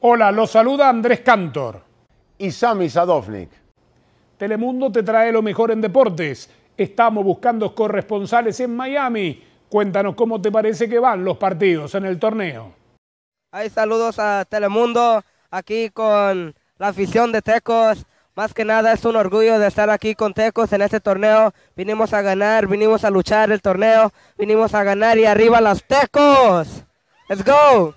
Hola, los saluda Andrés Cantor. Y Sami Sadovnik. Telemundo te trae lo mejor en deportes. Estamos buscando corresponsales en Miami. Cuéntanos cómo te parece que van los partidos en el torneo. Hay saludos a Telemundo, aquí con la afición de Tecos. Más que nada es un orgullo de estar aquí con Tecos en este torneo. Vinimos a ganar, vinimos a luchar el torneo, vinimos a ganar y arriba los Tecos. Let's go.